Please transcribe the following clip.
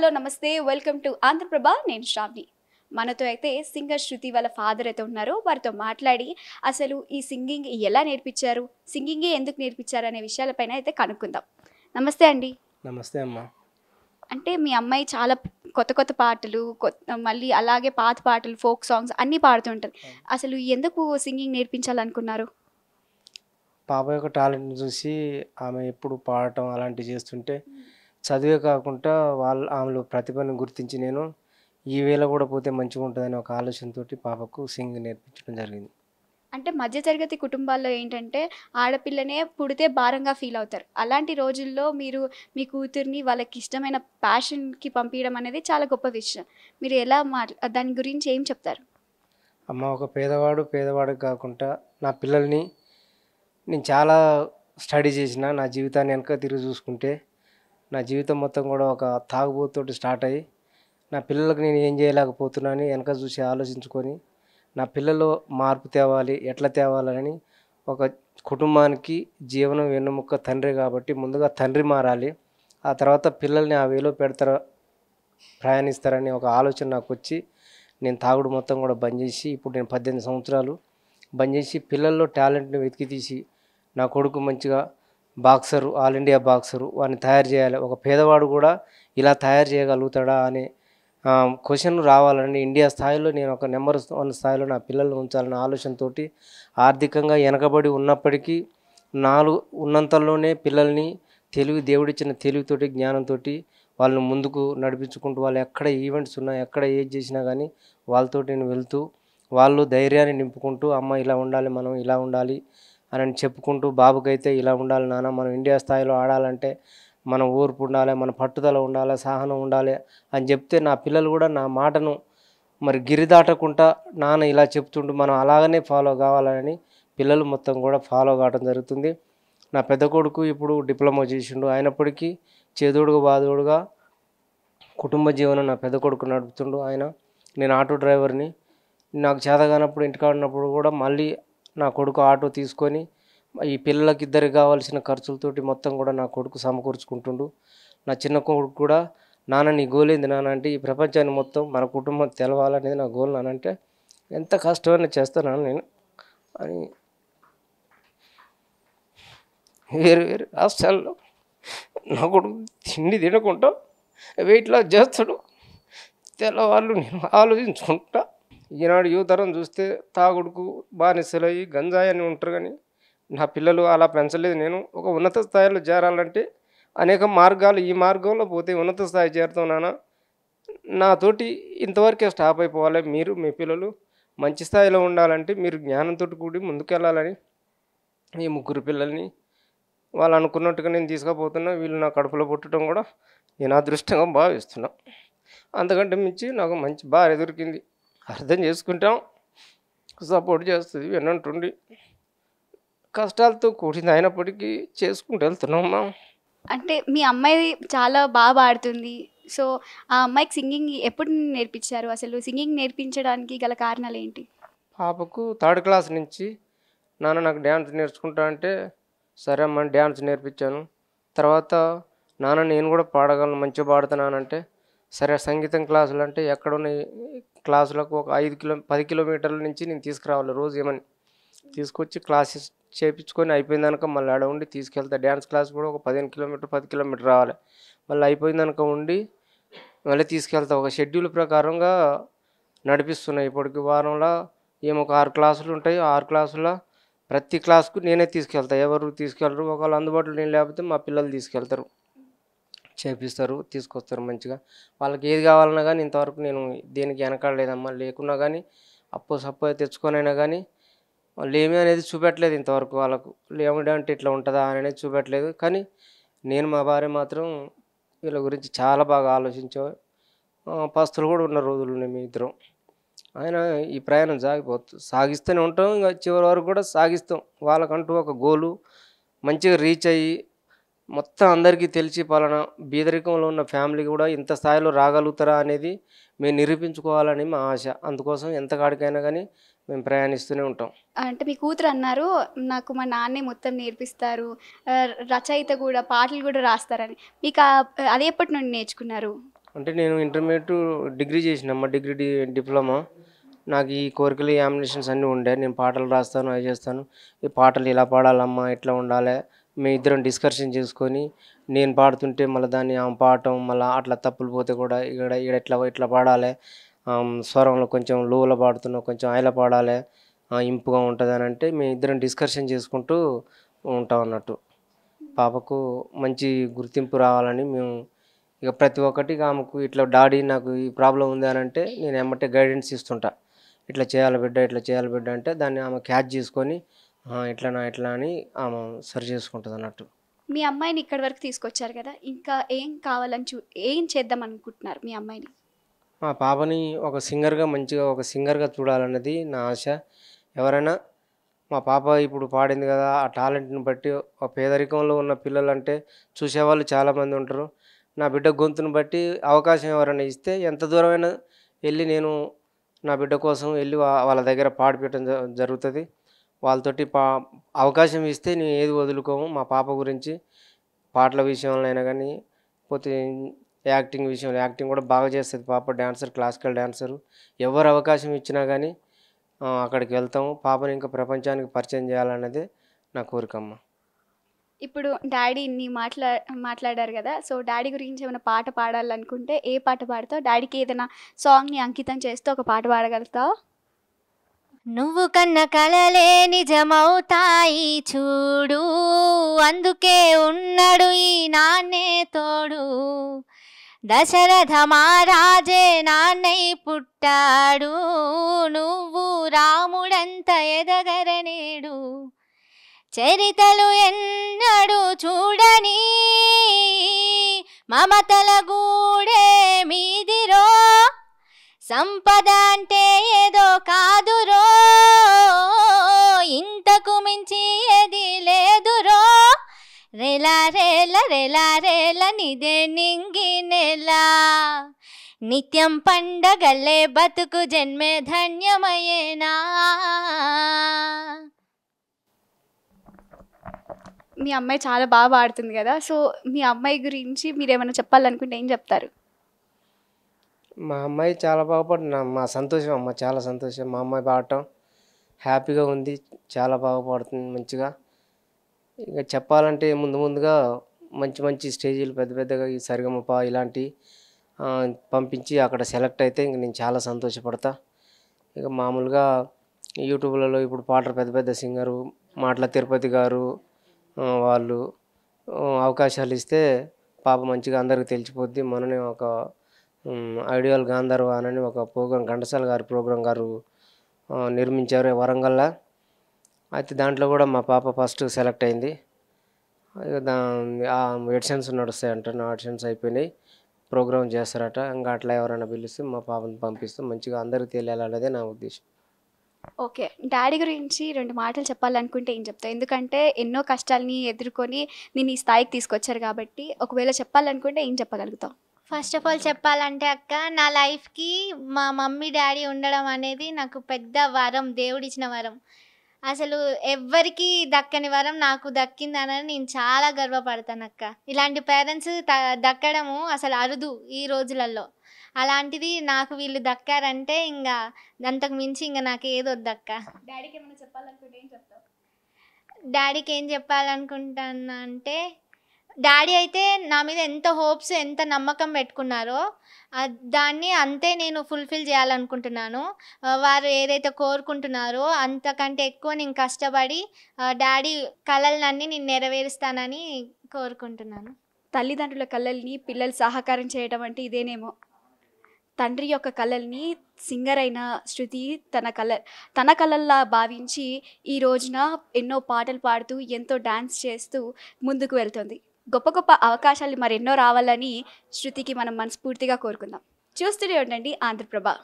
hello నమస్తే welcome to Andhraprabha నేను శ్రావణి మనతో అయితే సింగర్ శృతి వాళ్ళ ఫాదర్ అయితే ఉన్నారో వారితో మాట్లాడి అసలు ఈ సింగింగ్ ఎలా నేర్పించారు సింగింగ్ ఎందుకు నేర్పించారు అనే విషయాలపైన అయితే కనుక్కుందాం నమస్తే అండి నమస్తే అమ్మా అంటే మీ అమ్మాయి చాలా కొత్త కొత్త పాటలు కొత్త మళ్ళీ అలాగే పాత పాటలు ఫోక్ సాంగ్స్ అన్నీ ఉంటారు అసలు ఎందుకు సింగింగ్ నేర్పించాలనుకున్నారు పాప యొక్క టాలెంట్ని చూసి ఆమె ఎప్పుడు పాడటం అలాంటివి చేస్తుంటే చదివే కాకుండా వాళ్ళ ఆమెలో ప్రతిభను గుర్తించి నేను ఈ వేళ కూడా పోతే మంచిగా ఉంటుందని ఒక ఆలోచనతో పాపకు సింగ్ నేర్పించడం జరిగింది అంటే మధ్య తరగతి కుటుంబాల్లో ఏంటంటే ఆడపిల్లనే పుడితే భారంగా ఫీల్ అవుతారు అలాంటి రోజుల్లో మీరు మీ కూతుర్ని వాళ్ళకి ఇష్టమైన ప్యాషన్కి పంపించడం అనేది చాలా గొప్ప విషయం మీరు ఎలా మాట్లా దాని గురించి ఏం చెప్తారు అమ్మ ఒక పేదవాడు పేదవాడు కాకుండా నా పిల్లల్ని నేను చాలా స్టడీ చేసిన నా జీవితాన్ని వెనక తిరిగి చూసుకుంటే నా జీవితం మొత్తం కూడా ఒక తాగుబోతుతో స్టార్ట్ అయ్యి నా పిల్లలకు నేను ఏం చేయలేకపోతున్నాను వెనక చూసి ఆలోచించుకొని నా పిల్లలు మార్పు తేవాలి ఎట్లా తేవాలని ఒక కుటుంబానికి జీవనం వెన్నుముక్క తండ్రి కాబట్టి ముందుగా తండ్రి మారాలి ఆ తర్వాత పిల్లల్ని ఆ వేలో పెడతారు ప్రయాణిస్తారని ఒక ఆలోచన నాకు వచ్చి నేను తాగుడు మొత్తం కూడా బంద్ చేసి ఇప్పుడు నేను పద్దెనిమిది సంవత్సరాలు బంద్ చేసి పిల్లల్లో టాలెంట్ని వెతికి తీసి నా కొడుకు మంచిగా బాక్సరు ఆల్ ఇండియా బాక్సరు వాడిని తయారు చేయాలి ఒక పేదవాడు కూడా ఇలా తయారు చేయగలుగుతాడా అనే క్వశ్చన్ రావాలండి ఇండియా స్థాయిలో నేను ఒక నెంబర్ వన్ స్థాయిలో నా పిల్లల్ని ఉంచాలన్న ఆలోచనతో ఆర్థికంగా వెనకబడి ఉన్నప్పటికీ నాలుగు ఉన్నంతలోనే పిల్లల్ని తెలివి దేవుడిచ్చిన తెలివితోటి జ్ఞానంతో వాళ్ళని ముందుకు నడిపించుకుంటూ వాళ్ళు ఎక్కడ ఈవెంట్స్ ఉన్నా ఎక్కడ ఏది చేసినా కానీ వాళ్ళతో నేను వెళ్తూ వాళ్ళు ధైర్యాన్ని నింపుకుంటూ అమ్మ ఇలా ఉండాలి మనం ఇలా ఉండాలి అని చెప్పుకుంటూ బాబుకైతే ఇలా ఉండాలి నాన్న మనం ఇండియా స్థాయిలో ఆడాలంటే మన ఊర్పు ఉండాలి మన పట్టుదల ఉండాలి సహనం ఉండాలి అని చెప్తే నా పిల్లలు కూడా నా మాటను మరి గిరి దాటకుండా నాన్న ఇలా చెప్తుంటూ మనం అలాగనే ఫాలో కావాలని పిల్లలు మొత్తం కూడా ఫాలో కావడం జరుగుతుంది నా పెద్ద కొడుకు ఇప్పుడు డిప్లొమా చేసిండు అయినప్పటికీ చేదోడుగా బాదోడుగా కుటుంబ జీవనం నా పెద్ద కొడుకు నడుపుతుండు ఆయన నేను ఆటో డ్రైవర్ని నాకు చేత కానప్పుడు ఇంటికాడినప్పుడు కూడా మళ్ళీ నా కొడుకు ఆటో తీసుకొని ఈ పిల్లలకి ఇద్దరికి కావాల్సిన ఖర్చులతోటి మొత్తం కూడా నా కొడుకు సమకూర్చుకుంటుండు నా చిన్న కొడుకు కూడా నాన్న నీ గోలేంది నాన్న అంటే ఈ ప్రపంచాన్ని మొత్తం మన కుటుంబం తెలవాలనేది నా గోల్ నానంటే ఎంత కష్టమైనా చేస్తాను నేను అని వేరు వేరు రాష్ట్రాల్లో నా కొడుకు తిండి తినకుండా వెయిట్ లాస్ చేస్తాడు తెల్లవాళ్ళు నేను ఆలోచించుకుంటా ఈనాడు యువతరం చూస్తే తాగుడుకు బానిసలయ్యి గంజాయి అని ఉంటారు కానీ నా పిల్లలు అలా పెంచలేదు నేను ఒక ఉన్నత స్థాయిలో చేరాలంటే అనేక మార్గాలు ఈ మార్గంలో పోతే ఉన్నత స్థాయి చేరుతున్నానా నాతోటి ఇంతవరకే స్టాప్ అయిపోవాలి మీరు మీ పిల్లలు మంచి స్థాయిలో ఉండాలంటే మీరు జ్ఞానంతో కూడి ముందుకెళ్ళాలని ఈ ముగ్గురు పిల్లల్ని వాళ్ళు అనుకున్నట్టుగా నేను తీసుకుపోతున్నా వీళ్ళు నా కడుపులో పుట్టడం కూడా నేను అదృష్టంగా భావిస్తున్నా అంతకంటే మించి నాకు మంచి భార్య దొరికింది అర్థం చేసుకుంటాం సపోర్ట్ చేస్తుంది వినంటుండి కష్టాలతో కూడింది అయినప్పటికీ చేసుకుంటూ వెళ్తున్నాం అంటే మీ అమ్మాయి చాలా బాగా పాడుతుంది సో ఆ అమ్మాయికి సింగింగ్ ఎప్పుడు నేర్పించారు అసలు సింగింగ్ నేర్పించడానికి గల కారణాలు ఏంటి పాపకు థర్డ్ క్లాస్ నుంచి నాన్న నాకు డ్యాన్స్ నేర్చుకుంటా అంటే సరే అమ్మ డ్యాన్స్ నేర్పించాను తర్వాత నాన్న నేను కూడా పాడగలను మంచిగా పాడుతున్నానంటే సరే సంగీతం క్లాసులు అంటే ఎక్కడున్నాయి క్లాసులకు ఒక ఐదు కిలో పది కిలోమీటర్ల నుంచి నేను తీసుకురావాలి రోజు ఏమని తీసుకొచ్చి క్లాసెస్ చేయించుకొని అయిపోయిందనక మళ్ళీ ఆడ ఉండి తీసుకెళ్తా డ్యాన్స్ క్లాస్ కూడా ఒక పదిహేను కిలోమీటర్ పది కిలోమీటర్ రావాలి మళ్ళీ అయిపోయిందనక ఉండి మళ్ళీ తీసుకెళ్తా ఒక షెడ్యూల్ ప్రకారంగా నడిపిస్తున్నాయి ఇప్పటికి వారంలో ఏమో ఒక ఆరు క్లాసులు ఉంటాయి ఆరు క్లాసుల ప్రతి క్లాస్కు నేనే తీసుకెళ్తాను ఎవరు తీసుకెళ్ళరు ఒకవేళ అందుబాటులో నేను లేకపోతే మా పిల్లలు తీసుకెళ్తారు చేపిస్తారు తీసుకొస్తారు మంచిగా వాళ్ళకి ఏది కావాలన్నా కానీ ఇంతవరకు నేను దేనికి వెనకాడలేదమ్మా లేకున్నా కానీ అప్పు సప్పు తెచ్చుకొనైనా కానీ ఏమీ అనేది చూపెట్టలేదు ఇంతవరకు వాళ్ళకు లేముడు అంటే ఇట్లా ఉంటుందా అనేది చూపెట్టలేదు కానీ నేను మా భార్య మాత్రం వీళ్ళ గురించి చాలా బాగా ఆలోచించే పస్తులు కూడా ఉన్న రోజులు మేము ఇద్దరం ఆయన ఈ ప్రయాణం సాగిపోతుంది సాగిస్తూనే ఉంటాం ఇంకా చివరి వరకు కూడా సాగిస్తాం వాళ్ళకంటూ ఒక గోలు మంచిగా రీచ్ అయ్యి మొత్తం అందరికీ తెలిసి పాలన బీదరికంలో ఉన్న ఫ్యామిలీ కూడా ఇంత స్థాయిలో రాగలుగుతారా అనేది మేము నిరూపించుకోవాలని మా ఆశ అందుకోసం ఎంత కాడికైనా కానీ మేము ప్రయాణిస్తూనే ఉంటాం అంటే మీ కూతురు అన్నారు నాకు మా నాన్నే మొత్తం నేర్పిస్తారు రచయిత కూడా పాటలు కూడా రాస్తారని మీకు అది ఎప్పటి నుండి నేర్చుకున్నారు అంటే నేను ఇంటర్మీడియట్ డిగ్రీ మా డిగ్రీ డిప్లొమా నాకు ఈ కోరికలు యామినేషన్స్ అన్నీ ఉండే నేను పాటలు రాస్తాను అవి చేస్తాను ఈ పాటలు ఇలా పాడాలమ్మా ఇట్లా ఉండాలి మేము ఇద్దరం డిస్కషన్ చేసుకొని నేను పాడుతుంటే మళ్ళీ దాన్ని ఆమె పాడటం మళ్ళీ అట్లా తప్పులు పోతే కూడా ఇక్కడ ఇక్కడ ఎట్లా ఇట్లా పాడాలి స్వరంలో కొంచెం లోలో పాడుతున్నావు కొంచెం ఆయన పాడాలి ఇంపుగా ఉంటుంది అని అంటే మేము ఇద్దరం డిస్కషన్ చేసుకుంటూ ఉంటాం అన్నట్టు పాపకు మంచి గుర్తింపు రావాలని మేము ఇక ప్రతి ఒక్కటి ఆమెకు ఇట్లా డాడీ నాకు ఈ ప్రాబ్లం ఉంది అని అంటే నేను ఏమంటే గైడెన్స్ ఇస్తుంటా ఇట్లా చేయాలి బిడ్డ ఇట్లా చేయాలి బిడ్డ అంటే దాన్ని ఆమె క్యాచ్ చేసుకొని ఎట్లానా ఎట్లా అని ఆమె సరి చేసుకుంటుంది అన్నట్టు మీ అమ్మాయిని ఇక్కడి వరకు తీసుకొచ్చారు కదా ఇంకా ఏం కావాలని చూ ఏం చేద్దాం అనుకుంటున్నారు మీ అమ్మాయిని మా పాపని ఒక సింగర్గా మంచిగా ఒక సింగర్గా చూడాలన్నది నా ఆశ ఎవరైనా మా పాప ఇప్పుడు పాడింది కదా ఆ టాలెంట్ని బట్టి ఆ పేదరికంలో ఉన్న పిల్లలు అంటే చూసేవాళ్ళు చాలామంది ఉంటారు నా బిడ్డ గొంతును బట్టి అవకాశం ఎవరైనా ఇస్తే ఎంత దూరమైనా వెళ్ళి నేను నా బిడ్డ కోసం వెళ్ళి వాళ్ళ దగ్గర పాడిపెట్టడం జరుగుతుంది వాళ్ళతోటి పా అవకాశం ఇస్తే నేను ఏది వదులుకోము మా పాప గురించి పాటల విషయంలో అయినా కానీ పోతే యాక్టింగ్ విషయంలో యాక్టింగ్ కూడా బాగా చేస్తుంది పాప డాన్సర్ క్లాసికల్ డాన్సర్ ఎవరు అవకాశం ఇచ్చినా కానీ అక్కడికి వెళ్తాము పాపని ఇంకా ప్రపంచానికి పరిచయం చేయాలన్నది నా కోరికమ్మ ఇప్పుడు డాడీని మాట్లా మాట్లాడారు కదా సో డాడీ గురించి ఏమైనా పాట పాడాలనుకుంటే ఏ పాట పాడతావు డాడీకి ఏదైనా సాంగ్ని అంకితం చేస్తూ ఒక పాట పాడగలుగుతావు నువ్వు కన్న కలలే నిజమవుతాయి చూడు అందుకే ఉన్నాడు ఈ నాన్నే తోడు దశరథ మహారాజే నాన్నై పుట్టాడు నువ్వు రాముడంత ఎదగరనేడు చరితలు ఎన్నడు చూడని మమతల గూడే మీదిరో సంపద అంటే ఏదో కాదురో ఇంతకు మించి ఏది లేదురో రెలా రేల రెలా రేల నిదే నింగి నెల నిత్యం పండగలే బతుకు జన్మే ధన్యమయేనా మీ అమ్మాయి చాలా బాగా పాడుతుంది కదా సో మీ అమ్మాయి గురించి మీరు ఏమైనా చెప్పాలనుకుంటే ఏం చెప్తారు మా అమ్మాయి చాలా బాగుపడిన మా సంతోషం అమ్మ చాలా సంతోషం మా అమ్మాయి పాడటం హ్యాపీగా ఉంది చాలా బాగా పాడుతుంది మంచిగా ఇంకా చెప్పాలంటే ముందు ముందుగా మంచి మంచి స్టేజీలు పెద్ద పెద్దగా ఈ సరిగమప ఇలాంటి పంపించి అక్కడ సెలెక్ట్ అయితే ఇంక నేను చాలా సంతోషపడతా ఇక మామూలుగా యూట్యూబ్లలో ఇప్పుడు పాటలు పెద్ద పెద్ద సింగరు మాటల తిరుపతి గారు వాళ్ళు అవకాశాలు ఇస్తే పాప మంచిగా అందరికి తెలిసిపోద్ది మననే ఒక ఐడియల్ గాంధర్వ అని ఒక ప్రోగ్రాం ఘంటసాల గారి ప్రోగ్రాం గారు నిర్మించారు వరంగల్లో అయితే దాంట్లో కూడా మా పాప ఫస్ట్ సెలెక్ట్ అయింది దా ఎడిషన్స్ నడుస్తాయి నా ఆడిషన్స్ అయిపోయినాయి ప్రోగ్రామ్ చేస్తారట ఇంకా అట్లా ఎవరైనా పిలిస్తే మా పాపను పంపిస్తూ మంచిగా అందరికీ తెలియాలనేదే నా ఉద్దేశం ఓకే డాడీ గురించి రెండు మాటలు చెప్పాలనుకుంటే ఏం చెప్తావు ఎందుకంటే ఎన్నో కష్టాలని ఎదుర్కొని నేను ఈ స్థాయికి తీసుకొచ్చారు కాబట్టి ఒకవేళ చెప్పాలనుకుంటే ఏం చెప్పగలుగుతావు ఫస్ట్ ఆఫ్ ఆల్ చెప్పాలంటే అక్క నా లైఫ్కి మా మమ్మీ డాడీ ఉండడం అనేది నాకు పెద్ద వరం దేవుడిచ్చిన వరం అసలు ఎవ్వరికి దక్కని వరం నాకు అనని నేను చాలా గర్వపడతాను అక్క ఇలాంటి పేరెంట్స్ దక్కడము అసలు అరుదు ఈ రోజులలో అలాంటిది నాకు వీళ్ళు దక్కారంటే ఇంకా అంతకు మించి ఇంకా నాకు దక్క డాడీకి ఏమైనా చెప్పాలనుకుంటే ఏం చెప్తావు డాడీకి ఏం చెప్పాలనుకుంటాను అంటే డాడీ అయితే నా మీద ఎంత హోప్స్ ఎంత నమ్మకం పెట్టుకున్నారో దాన్ని అంతే నేను ఫుల్ఫిల్ చేయాలనుకుంటున్నాను వారు ఏదైతే కోరుకుంటున్నారో అంతకంటే ఎక్కువ నేను కష్టపడి డాడీ కళలన్నీ నేను నెరవేరుస్తానని కోరుకుంటున్నాను తల్లిదండ్రుల కళల్ని పిల్లలు సహకారం చేయడం అంటే ఇదేనేమో తండ్రి యొక్క కళల్ని సింగర్ అయిన శృతి తన కళ తన కళల్లా భావించి ఈ రోజున ఎన్నో పాటలు పాడుతూ ఎంతో డ్యాన్స్ చేస్తూ ముందుకు వెళ్తుంది గొప్ప గొప్ప అవకాశాలు మరెన్నో రావాలని శృతికి మనం మనస్ఫూర్తిగా కోరుకుందాం చూస్తూనే ఉండండి ఆంధ్రప్రభ